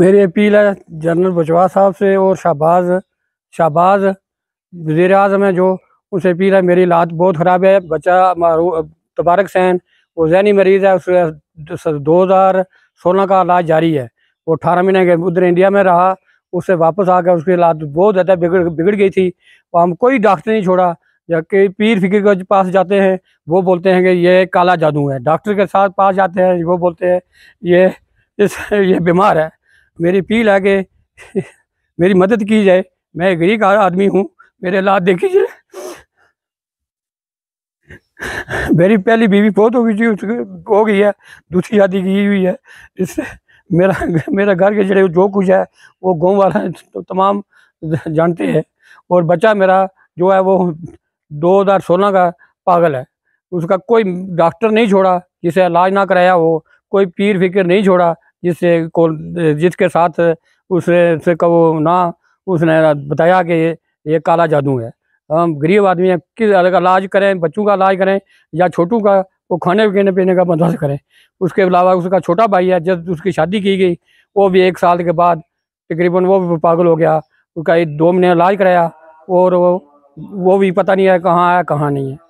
मेरी अपील है जनरल बजवा साहब से और शाहबाज शाहबाज वजीर अजम है जो उनसे अपील है मेरी लात बहुत ख़राब है बच्चा मारू तबारक सैन वो जहनी मरीज़ है उसे दो हज़ार सोलह का इलाज जारी है वो अठारह महीने के उधर इंडिया में रहा उससे वापस आकर उसकी हालात बहुत ज़्यादा बिगड़ बिगड़ गई थी और हम कोई डॉक्टर नहीं छोड़ा जबकि पीर फिक्र के पास जाते हैं वो बोलते हैं कि ये काला जादू है डॉक्टर के साथ पास जाते हैं वो बोलते हैं ये इस ये बीमार है मेरी पील आगे मेरी मदद की जाए मैं गरीब आदमी हूँ मेरे लाद देखी जाए मेरी पहली बीवी बहुत हो गई थी उसकी हो गई है दूसरी शादी की हुई है इससे मेरा मेरा घर के जड़े जो कुछ है वो गाँव वाला तो तमाम जानते हैं और बच्चा मेरा जो है वो दो हज़ार सोलह का पागल है उसका कोई डॉक्टर नहीं छोड़ा जिसे इलाज ना कराया हो कोई पीर फिक्र नहीं छोड़ा जिससे को जिसके साथ उससे से वो ना उसने बताया कि ये काला जादू है हम गरीब आदमी हैं किस इलाज करें बच्चों का इलाज करें या छोटू का वो खाने पीने पीने का बंदोबस्त करें उसके अलावा उसका छोटा भाई है जब उसकी शादी की गई वो भी एक साल के बाद तकरीबन वो भी पागल हो गया उसका एक दो महीने इलाज कराया और वो वो भी पता नहीं है कहाँ आया कहाँ नहीं है